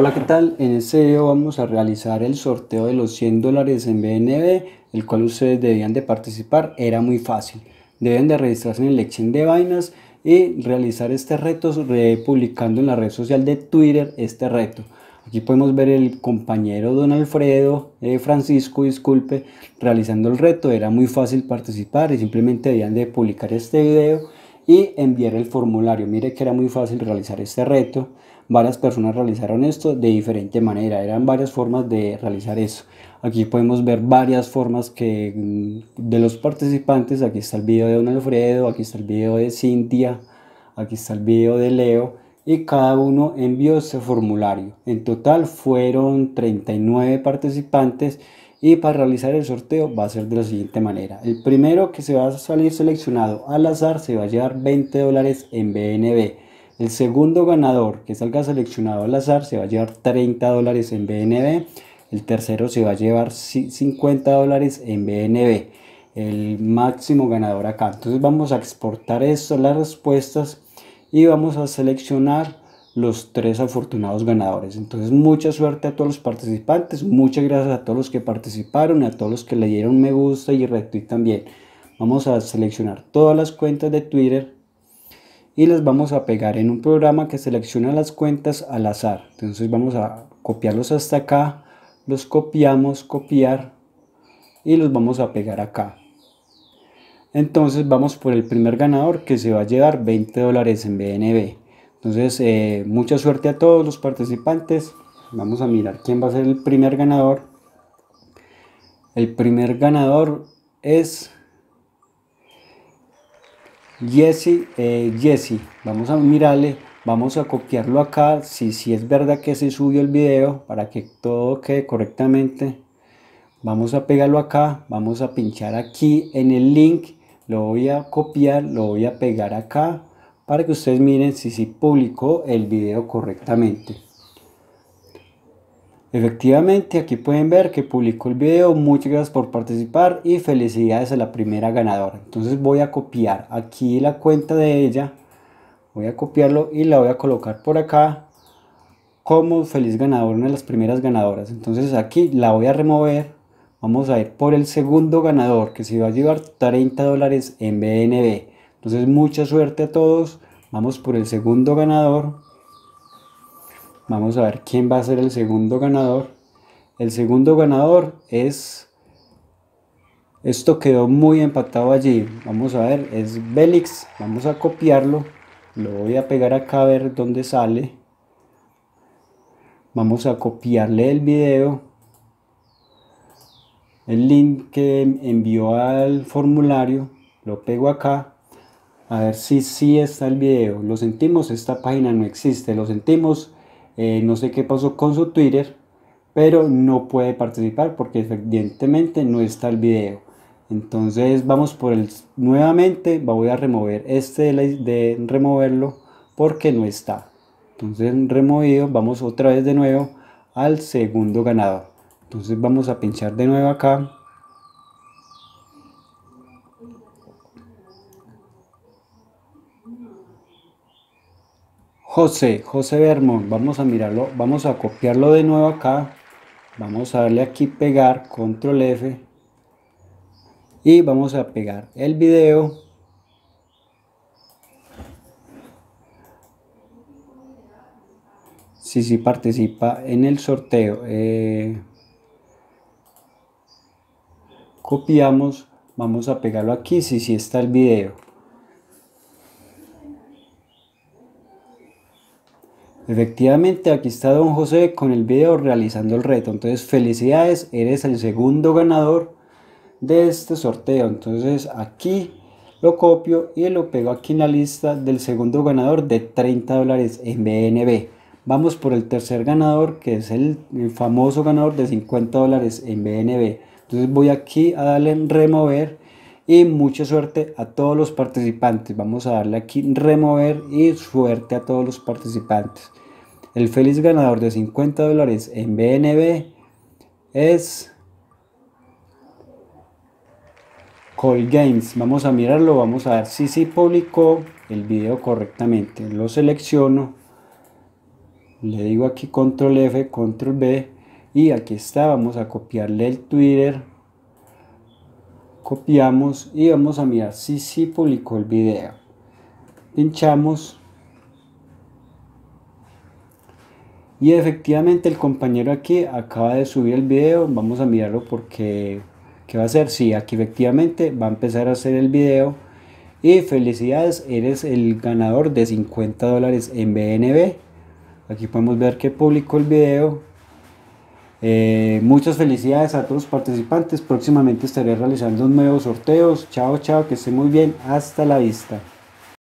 Hola, ¿qué tal? En este video vamos a realizar el sorteo de los 100 dólares en BNB, el cual ustedes debían de participar, era muy fácil. Deben de registrarse en el exchange de vainas y realizar este reto publicando en la red social de Twitter este reto. Aquí podemos ver el compañero Don Alfredo, eh, Francisco, disculpe, realizando el reto. Era muy fácil participar y simplemente debían de publicar este video y enviar el formulario. Mire que era muy fácil realizar este reto. Varias personas realizaron esto de diferente manera. Eran varias formas de realizar eso. Aquí podemos ver varias formas que mm, de los participantes. Aquí está el video de Don Alfredo, aquí está el video de Cintia, aquí está el video de Leo. Y cada uno envió ese formulario. En total fueron 39 participantes y para realizar el sorteo va a ser de la siguiente manera. El primero que se va a salir seleccionado al azar se va a llevar 20 dólares en BNB. El segundo ganador que salga seleccionado al azar se va a llevar 30 dólares en BNB. El tercero se va a llevar 50 dólares en BNB. El máximo ganador acá. Entonces vamos a exportar esto, las respuestas. Y vamos a seleccionar los tres afortunados ganadores. Entonces, mucha suerte a todos los participantes, muchas gracias a todos los que participaron, a todos los que le dieron me gusta y retweet también. Vamos a seleccionar todas las cuentas de Twitter y las vamos a pegar en un programa que selecciona las cuentas al azar. Entonces, vamos a copiarlos hasta acá, los copiamos, copiar y los vamos a pegar acá. Entonces vamos por el primer ganador que se va a llevar 20 dólares en BNB. Entonces, eh, mucha suerte a todos los participantes. Vamos a mirar quién va a ser el primer ganador. El primer ganador es Jesse. Eh, Jesse. Vamos a mirarle. Vamos a copiarlo acá. Si, si es verdad que se subió el video para que todo quede correctamente. Vamos a pegarlo acá. Vamos a pinchar aquí en el link. Lo voy a copiar. Lo voy a pegar acá para que ustedes miren si sí publicó el video correctamente. Efectivamente, aquí pueden ver que publicó el video. Muchas gracias por participar y felicidades a la primera ganadora. Entonces voy a copiar aquí la cuenta de ella. Voy a copiarlo y la voy a colocar por acá como feliz ganador, una de las primeras ganadoras. Entonces aquí la voy a remover. Vamos a ir por el segundo ganador que se va a llevar 30 dólares en BNB. Entonces, mucha suerte a todos. Vamos por el segundo ganador. Vamos a ver quién va a ser el segundo ganador. El segundo ganador es... Esto quedó muy empatado allí. Vamos a ver, es Belix. Vamos a copiarlo. Lo voy a pegar acá a ver dónde sale. Vamos a copiarle el video. El link que envió al formulario. Lo pego acá a ver si sí está el video. Lo sentimos, esta página no existe. Lo sentimos, eh, no sé qué pasó con su Twitter, pero no puede participar porque evidentemente no está el video. Entonces vamos por el nuevamente, voy a remover este de, de removerlo porque no está. Entonces removido, vamos otra vez de nuevo al segundo ganador. Entonces vamos a pinchar de nuevo acá José, José Vermont, vamos a mirarlo, vamos a copiarlo de nuevo acá, vamos a darle aquí pegar, control F, y vamos a pegar el video, si si participa en el sorteo, eh, copiamos, vamos a pegarlo aquí, si si está el video, Efectivamente, aquí está Don José con el video realizando el reto. Entonces, felicidades, eres el segundo ganador de este sorteo. Entonces, aquí lo copio y lo pego aquí en la lista del segundo ganador de 30 dólares en BNB. Vamos por el tercer ganador, que es el, famoso ganador de 50 dólares en BNB. Entonces, voy aquí a darle en remover y mucha suerte a todos los participantes. Vamos a darle aquí remover y suerte a todos los participantes. El feliz ganador de 50 dólares en BNB es Call Games. Vamos a mirarlo, vamos a ver si sí publicó el video correctamente. Lo selecciono, le digo aquí control F, control B y aquí está. Vamos a copiarle el Twitter copiamos y vamos a mirar si sí publicó el video pinchamos y efectivamente el compañero aquí acaba de subir el video vamos a mirarlo porque ¿qué va a hacer? si sí, aquí efectivamente va a empezar a hacer el video y felicidades eres el ganador de 50 dólares en BNB aquí podemos ver que publicó el video eh, muchas felicidades a todos los participantes. Próximamente estaré realizando nuevos sorteos. Chao, chao, que estén muy bien. Hasta la vista.